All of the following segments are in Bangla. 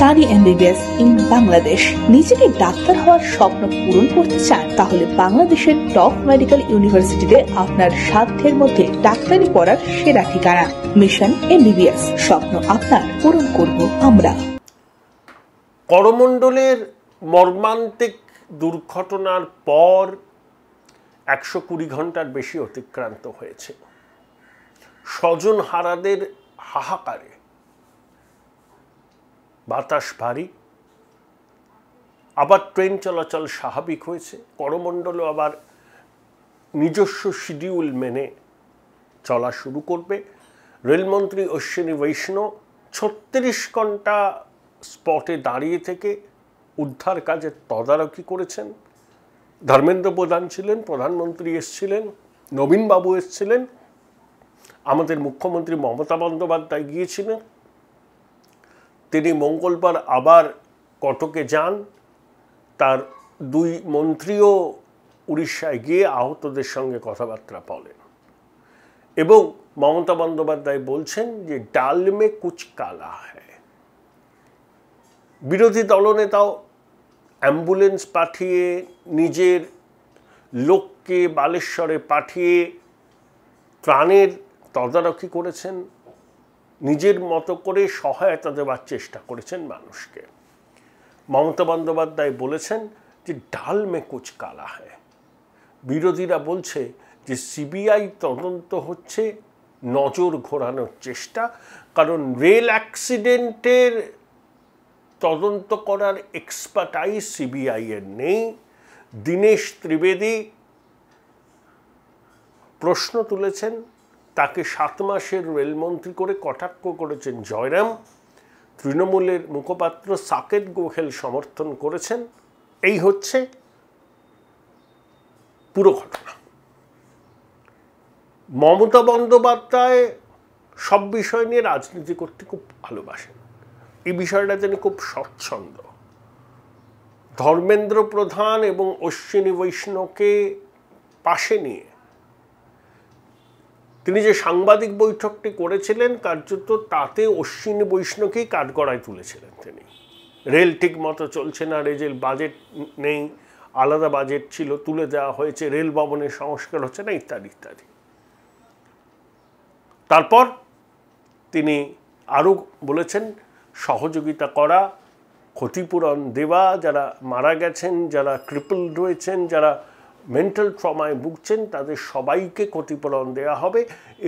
স্টাডি এমবিবিএস ইন বাংলাদেশ নিজেকে ডাক্তার হওয়ার স্বপ্ন পূরণ করতে চান তাহলে বাংলাদেশের টপ মেডিকেল ইউনিভার্সিটিতে আপনার সাধ্যের মধ্যে ডাক্তারি পড়ার সেরা ঠিকানা মিশন এমবিবিএস স্বপ্ন আপনার পূরণ করব আমরা করমণ্ডলের মর্মান্তিক দুর্ঘটনার পর একশো কুড়ি ঘন্টার বেশি অতিক্রান্ত হয়েছে স্বজন হারাদের হাহাকারে বাতাস ভারী আবার ট্রেন চলাচল স্বাভাবিক হয়েছে করমণ্ডলও আবার নিজস্ব শিডিউল মেনে চলা শুরু করবে রেলমন্ত্রী অশ্বিনী বৈষ্ণব ছত্রিশ ঘন্টা স্পটে দাঁড়িয়ে থেকে উদ্ধার কাজের তদারকি করেছেন ধর্মেন্দ্র প্রধান ছিলেন প্রধানমন্ত্রী এসছিলেন নবীনবাবু এসছিলেন আমাদের মুখ্যমন্ত্রী মমতা বন্দ্যোপাধ্যায় গিয়েছিলেন তিনি মঙ্গলবার আবার কটকে যান তার দুই মন্ত্রীও উড়িষ্যায় গিয়ে আহতদের সঙ্গে কথাবার্তা বলেন এবং মমতা বন্দ্যোপাধ্যায় বলছেন যে ডাল মে কুচ কালা হ্যায় বিরোধী দলনেতাও অ্যাম্বুলেন্স পাঠিয়ে নিজের লোককে বালেশ্বরে পাঠিয়ে প্রাণের তদারকি করেছেন নিজের মতো করে সহায়তা দেওয়ার চেষ্টা করেছেন মানুষকে মমতা বন্দ্যোপাধ্যায় বলেছেন যে ডাল মে কুচ কালা হ্যাঁ বিরোধীরা বলছে যে সিবিআই তদন্ত হচ্ছে নজর ঘোরানোর চেষ্টা কারণ রেল অ্যাক্সিডেন্টের তদন্ত করার এক্সপার্টাই সিবিআইয়ের নেই দীনেশ ত্রিবেদী প্রশ্ন তুলেছেন তাকে সাত মাসের রেলমন্ত্রী করে কটাক্ষ করেছেন জয়রাম তৃণমূলের মুখপাত্র সাকেত গোহেল সমর্থন করেছেন এই হচ্ছে পুরো ঘটনা মমতা বন্দ্যোপাধ্যায় সব বিষয় নিয়ে রাজনীতি করতে খুব ভালোবাসেন এই বিষয়টা তিনি খুব স্বচ্ছন্দ ধর্মেন্দ্র প্রধান এবং অশ্বিনী বৈষ্ণবকে পাশে নিয়ে তিনি যে সাংবাদিক বৈঠকটি করেছিলেন কার্যত তাতে অশ্বিনী বৈষ্ণবকেই কাঠগড়ায় তুলেছিলেন তিনি রেল ঠিক মতো চলছে না রেজেল বাজেট নেই আলাদা বাজেট ছিল তুলে দেওয়া হয়েছে রেল ভবনের সংস্কার হচ্ছে না ইত্যাদি ইত্যাদি তারপর তিনি আরও বলেছেন সহযোগিতা করা ক্ষতিপূরণ দেওয়া যারা মারা গেছেন যারা ক্রিপল রয়েছেন যারা মেন্টাল ট্রমায় ভুগছেন তাদের সবাইকে ক্ষতিপূরণ দেওয়া হবে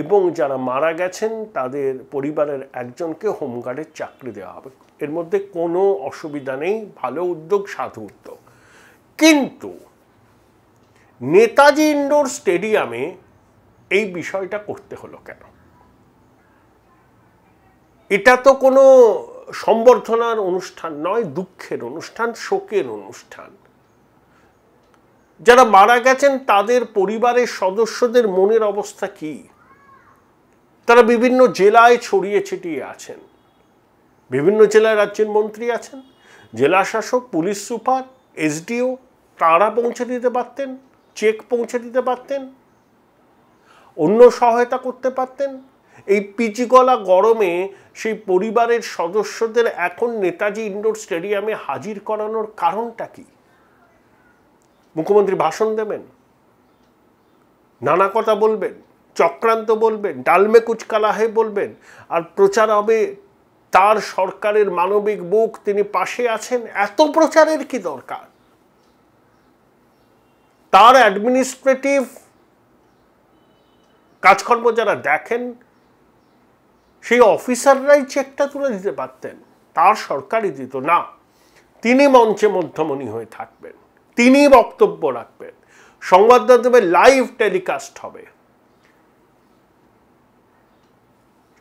এবং যারা মারা গেছেন তাদের পরিবারের একজনকে হোমগার্ডের চাকরি দেওয়া হবে এর মধ্যে কোনো অসুবিধা নেই ভালো উদ্যোগ সাধু উদ্যোগ কিন্তু নেতাজি ইন্ডোর স্টেডিয়ামে এই বিষয়টা করতে হলো কেন এটা তো কোনো সম্বর্ধনার অনুষ্ঠান নয় দুঃখের অনুষ্ঠান শোকের অনুষ্ঠান যারা মারা গেছেন তাদের পরিবারের সদস্যদের মনের অবস্থা কি তারা বিভিন্ন জেলায় ছড়িয়ে ছিটিয়ে আছেন বিভিন্ন জেলায় রাজ্যের মন্ত্রী আছেন জেলা শাসক পুলিশ সুপার এসডিও তারা পৌঁছে দিতে পারতেন চেক পৌঁছে দিতে পারতেন অন্য সহায়তা করতে পারতেন এই পিচিগলা গরমে সেই পরিবারের সদস্যদের এখন নেতাজি ইন্ডোর স্টেডিয়ামে হাজির করানোর কারণটা কী মুখ্যমন্ত্রী ভাষণ দেবেন নানা কথা বলবেন চক্রান্ত বলবেন ডালমে কুচকালা হয়ে বলবেন আর প্রচার হবে তার সরকারের মানবিক বুক তিনি পাশে আছেন এত প্রচারের কি দরকার তার অ্যাডমিনিস্ট্রেটিভ কাজকর্ম যারা দেখেন সেই অফিসাররাই চেকটা তুলে দিতে পারতেন তার সরকারই দিত না তিনি মঞ্চে মধ্যমণি হয়ে থাকবেন তিনি বক্তব্য রাখবেন সংবাদ মাধ্যমে লাইভ টেলিকাস্ট হবে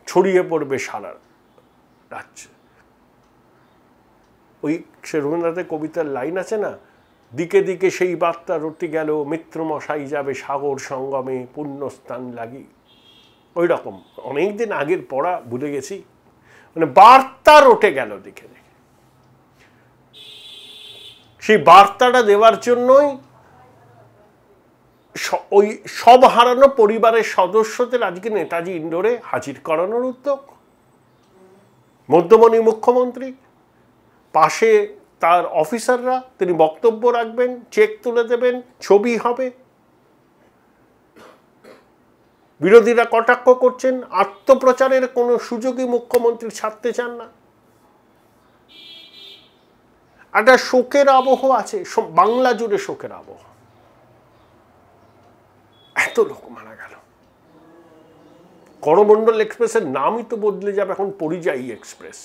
ছড়িয়ে পড়বে সারা রাজ্যে ওই সে রবীন্দ্রনাথের কবিতার লাইন আছে না দিকে দিকে সেই বার্তা রটি গেল মিত্রমশাই যাবে সাগর সঙ্গমে স্থান লাগি ওই রকম অনেক দিন আগের পড়া ভুলে গেছি মানে বার্তা রটে গেল দিকে সেই বার্তাটা দেওয়ার জন্যই ওই সব হারানো পরিবারের সদস্যদের আজকে নেতাজি ইন্ডোরে হাজির করানোর উদ্যোগ মধ্যমণি মুখ্যমন্ত্রী পাশে তার অফিসাররা তিনি বক্তব্য রাখবেন চেক তুলে দেবেন ছবি হবে বিরোধীরা কটাক্ষ করছেন আত্মপ্রচারের কোনো সুযোগই মুখ্যমন্ত্রী ছাড়তে চান না একটা শোকের আবহ আছে বাংলা জুড়ে শোকের আবহ এত লোক মারা গেল করমণ্ডল এক্সপ্রেসের নামই তো বদলে যাবে এখন পরিযায়ী এক্সপ্রেস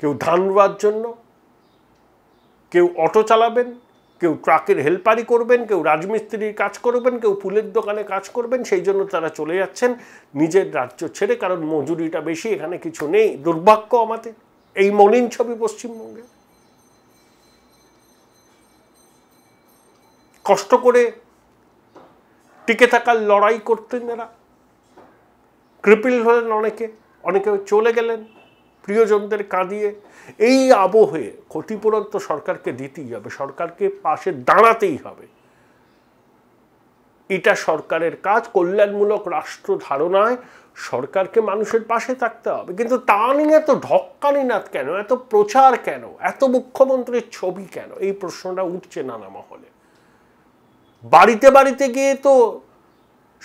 কেউ ধান রোয়ার জন্য কেউ অটো চালাবেন কেউ ট্রাকের হেল্পারি করবেন কেউ রাজমিস্ত্রির কাজ করবেন কেউ ফুলের দোকানে কাজ করবেন সেই জন্য তারা চলে যাচ্ছেন নিজের রাজ্য ছেড়ে কারণ মজুরিটা বেশি এখানে কিছু নেই দুর্ভাগ্য আমাদের এই মলিন ছবি পশ্চিমবঙ্গে কষ্ট করে টিকে থাকার লড়াই করতেন এরা ক্রিপিল হলেন অনেকে অনেকে চলে গেলেন প্রিয়জনদের কাঁদিয়ে এই আবহে ক্ষতিপূরণ তো সরকারকে দিতেই হবে সরকারকে পাশে দাঁড়াতেই হবে এটা সরকারের কাজ কল্যাণমূলক রাষ্ট্র ধারণায় সরকারকে মানুষের পাশে থাকতে হবে কিন্তু তা নিয়ে এত ঢক্কানিনাথ কেন এত প্রচার কেন এত মুখ্যমন্ত্রীর ছবি কেন এই প্রশ্নটা উঠছে নানা মহলে বাড়িতে বাড়িতে গিয়ে তো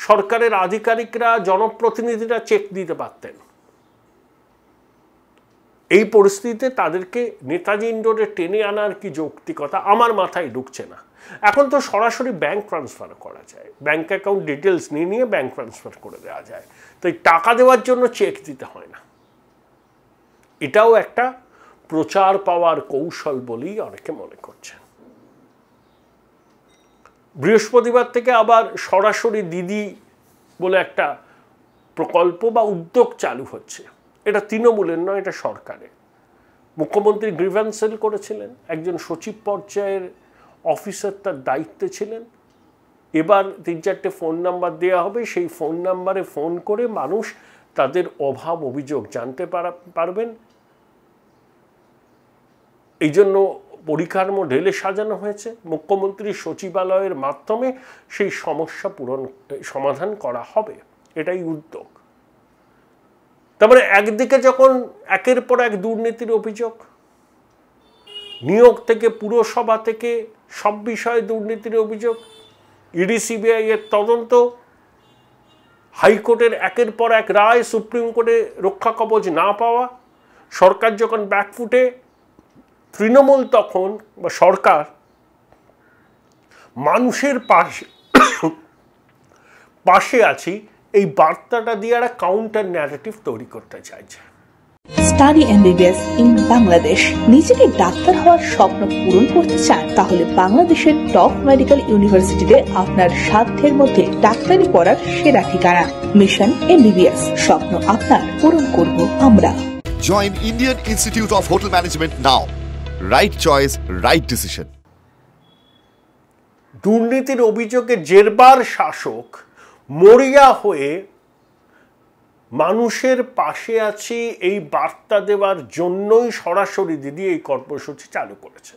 সরকারের আধিকারিকরা জনপ্রতিনিধিরা চেক দিতে পারতেন এই পরিস্থিতিতে তাদেরকে নেতাজি ইন্ডোরে টেনে আনার কি যৌক্তিকতা আমার মাথায় ঢুকছে না এখন তো সরাসরি ব্যাংক ট্রান্সফার করা যায় ব্যাংক অ্যাকাউন্ট ডিটেলস নিয়ে নিয়ে ব্যাংক ট্রান্সফার করে দেওয়া যায় তাই টাকা দেওয়ার জন্য চেক দিতে হয় না এটাও একটা প্রচার পাওয়ার কৌশল বলেই অনেকে মনে করছেন বৃহস্পতিবার থেকে আবার সরাসরি দিদি বলে একটা প্রকল্প বা উদ্যোগ চালু হচ্ছে এটা তৃণমূলের নয় এটা সরকারের মুখ্যমন্ত্রী গ্রিভেন্সেল করেছিলেন একজন সচিব পর্যায়ের অফিসার তার দায়িত্বে ছিলেন এবার তিন চারটে ফোন নাম্বার দেওয়া হবে সেই ফোন নাম্বারে ফোন করে মানুষ তাদের অভাব অভিযোগ জানতে পারবেন এই জন্য পরিকাঠামো ঢেলে সাজানো হয়েছে মুখ্যমন্ত্রী সচিবালয়ের মাধ্যমে সেই সমস্যা পূরণ সমাধান করা হবে এটাই উদ্যোগ তারপরে একদিকে যখন একের পর এক দুর্নীতির অভিযোগ নিয়োগ থেকে পুরসভা থেকে সব বিষয়ে দুর্নীতির অভিযোগ ইডি সিবিআই এর তদন্ত হাইকোর্টের একের পর এক রায় সুপ্রিম কোর্টে রক্ষা কবচ না পাওয়া সরকার যখন ব্যাকফুটে তৃণমূল তখন বা সরকার মানুষের পাশে পাশে আছি এই বার্তাটা দিয়ে একটা কাউন্টার ন্যারেটিভ তৈরি করতে চাইছে স্টাডি এমবিবিএস ইন বাংলাদেশ নিজেকে ডাক্তার হওয়ার স্বপ্ন পূরণ করতে চান তাহলে বাংলাদেশের টপ মেডিকেল ইউনিভার্সিটিতে আপনার সাধ্যের মধ্যে ডাক্তারি পড়ার সেরা ঠিকানা মিশন এমবিবিএস স্বপ্ন আপনার পূরণ করব আমরা join Indian institute of hotel management now right choice right decision দুর্নীতির অভিযোগে জেরবার শাসক মরিয়া হয়ে মানুষের পাশে আছি এই বার্তা দেওয়ার জন্যই সরাসরি দিদি এই কর্মসূচি চালু করেছে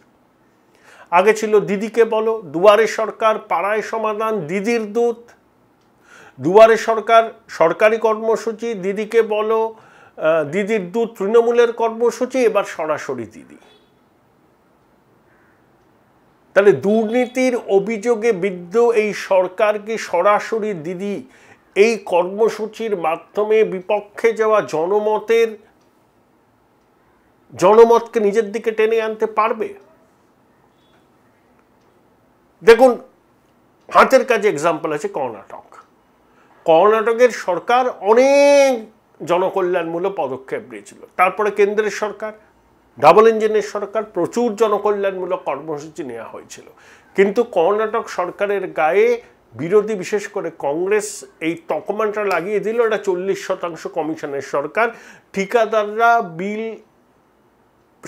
আগে ছিল দিদিকে বলো দুয়ারে সরকার পাড়ায় সমাধান দিদির দূত দুয়ারে সরকার সরকারি কর্মসূচি দিদিকে বলো দিদির দূত তৃণমূলের কর্মসূচি এবার সরাসরি দিদি তাহলে দুর্নীতির অভিযোগে বিদ্ধ এই সরকারকে সরাসরি দিদি এই কর্মসূচির মাধ্যমে বিপক্ষে যাওয়া জনমতের জনমতকে নিজের দিকে টেনে আনতে পারবে দেখুন হাতের কাছে এক্সাম্পল আছে কর্ণাটক কর্ণাটকের সরকার অনেক জনকল্যাণমূলক পদক্ষেপ নিয়েছিল তারপরে কেন্দ্রের সরকার ডাবল ইঞ্জিনের সরকার প্রচুর জনকল্যাণমূলক কর্মসূচি নেওয়া হয়েছিল কিন্তু কর্ণাটক সরকারের গায়ে বিরোধী বিশেষ করে কংগ্রেস এই তকমানটা লাগিয়ে দিল এটা চল্লিশ শতাংশ কমিশনের সরকার ঠিকাদাররা বিল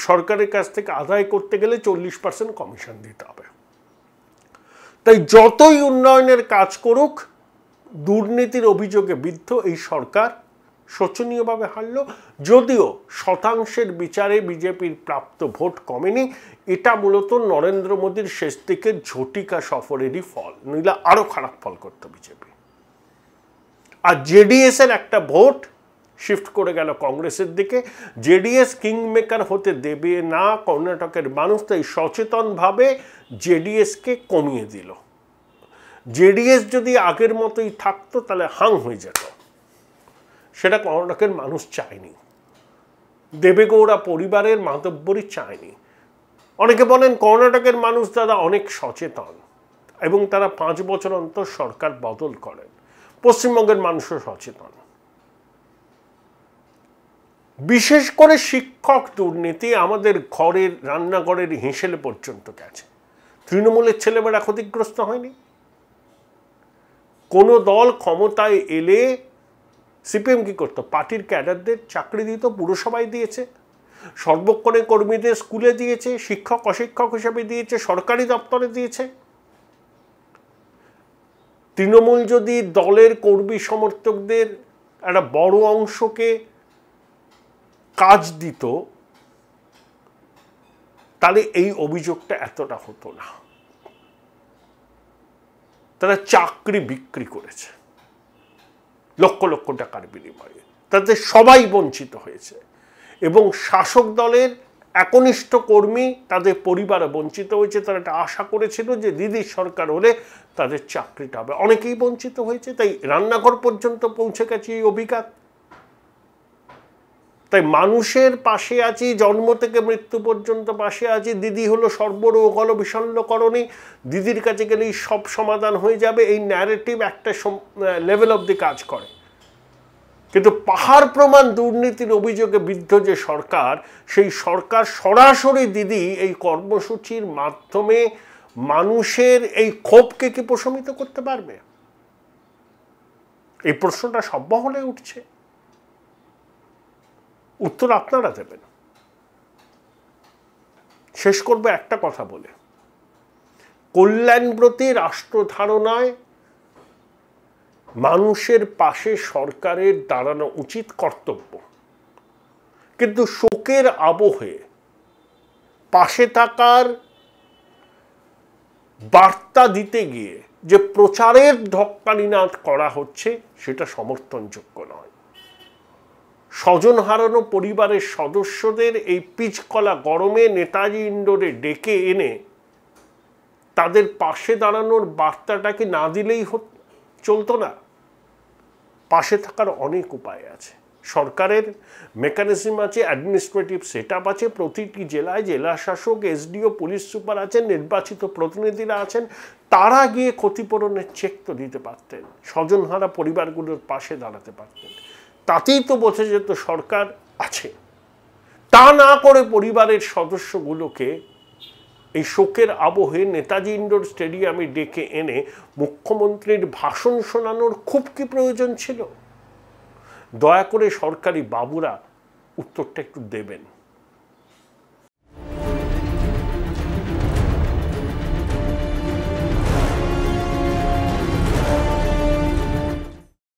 সরকারের কাছ থেকে আদায় করতে গেলে চল্লিশ পার্সেন্ট কমিশন দিতে হবে তাই যতই উন্নয়নের কাজ করুক দুর্নীতির অভিযোগে বিদ্ধ এই সরকার শোচনীয়ভাবে হারল যদিও শতাংশের বিচারে বিজেপির প্রাপ্ত ভোট কমেনি এটা মূলত নরেন্দ্র মোদীর শেষ দিকের ঝটিকা সফরেরই ফল নইলে আরও খারাপ ফল করত বিজেপি আর জেডিএসের একটা ভোট শিফট করে গেল কংগ্রেসের দিকে জেডিএস কিংমেকার হতে দেবে না কর্ণাটকের মানুষ তাই সচেতনভাবে জেডিএসকে কমিয়ে দিল জেডিএস যদি আগের মতোই থাকতো তাহলে হাং হয়ে যেত সেটা কর্ণাটকের মানুষ চায়নি দেবেগৌড়া পরিবারের মাতব্বরই চায়নি অনেকে বলেন কর্ণাটকের মানুষ দাদা অনেক সচেতন এবং তারা পাঁচ বছর অন্তর সরকার বদল করেন পশ্চিমবঙ্গের মানুষও সচেতন বিশেষ করে শিক্ষক দুর্নীতি আমাদের ঘরের রান্নাঘরের হিসেলে পর্যন্ত গেছে তৃণমূলের ছেলেমেয়েরা ক্ষতিগ্রস্ত হয়নি কোনো দল ক্ষমতায় এলে সিপিএম কী করতো পার্টির ক্যাডারদের চাকরি দিত পুরসভায় দিয়েছে সর্বক্ষণে কর্মীদের স্কুলে দিয়েছে শিক্ষক অশিক্ষক হিসেবে দিয়েছে সরকারি দপ্তরে দিয়েছে তৃণমূল যদি দলের কর্মী সমর্থকদের একটা বড় অংশকে কাজ দিত তাহলে এই অভিযোগটা এতটা হতো না তারা চাকরি বিক্রি করেছে লক্ষ লক্ষ টাকার বিনিময়ে তাতে সবাই বঞ্চিত হয়েছে এবং শাসক দলের একনিষ্ঠ কর্মী তাদের পরিবারে বঞ্চিত হয়েছে তারা একটা আশা করেছিল যে দিদির সরকার হলে তাদের চাকরিটা হবে অনেকেই বঞ্চিত হয়েছে তাই রান্নাঘর পর্যন্ত পৌঁছে গেছে এই অভিজ্ঞতা তাই মানুষের পাশে আছি জন্ম থেকে মৃত্যু পর্যন্ত পাশে আছি দিদি হলো সর্বরোগ অলবিষণ্ণকরণী দিদির কাছে গেলেই সব সমাধান হয়ে যাবে এই ন্যারেটিভ একটা লেভেল অবধি কাজ করে কিন্তু পাহাড় প্রমাণ দুর্নীতির অভিযোগে বিদ্ধ যে সরকার সেই সরকার সরাসরি দিদি এই কর্মসূচির মাধ্যমে মানুষের এই ক্ষোভকে কি প্রশমিত করতে পারবে এই প্রশ্নটা সব বহলে উঠছে উত্তর আপনারা দেবেন শেষ করব একটা কথা বলে কল্যাণব্রতী রাষ্ট্রধারণায় মানুষের পাশে সরকারের দাঁড়ানো উচিত কর্তব্য কিন্তু শোকের আবহে পাশে থাকার বার্তা দিতে গিয়ে যে প্রচারের ধক্কানিনাদ করা হচ্ছে সেটা সমর্থনযোগ্য নয় স্বজন হারানো পরিবারের সদস্যদের এই পিচকলা গরমে নেতাজি ইন্ডোরে ডেকে এনে তাদের পাশে দাঁড়ানোর বার্তাটাকে না দিলেই চলতো না পাশে থাকার অনেক উপায় আছে সরকারের মেকানিজম আছে অ্যাডমিনিস্ট্রেটিভ সেট আছে প্রতিটি জেলায় জেলা শাসক এসডিও পুলিশ সুপার আছেন নির্বাচিত প্রতিনিধিরা আছেন তারা গিয়ে ক্ষতিপূরণের চেক তো দিতে পারতেন স্বজনহারা পরিবারগুলোর পাশে দাঁড়াতে পারতেন তাতেই তো বোঝা যেত সরকার আছে তা না করে পরিবারের সদস্যগুলোকে এই শোকের আবহে নেতাজি ইন্ডোর স্টেডিয়ামে ডেকে এনে মুখ্যমন্ত্রীর ভাষণ শোনানোর খুব কি প্রয়োজন ছিল দয়া করে সরকারি বাবুরা উত্তরটা একটু দেবেন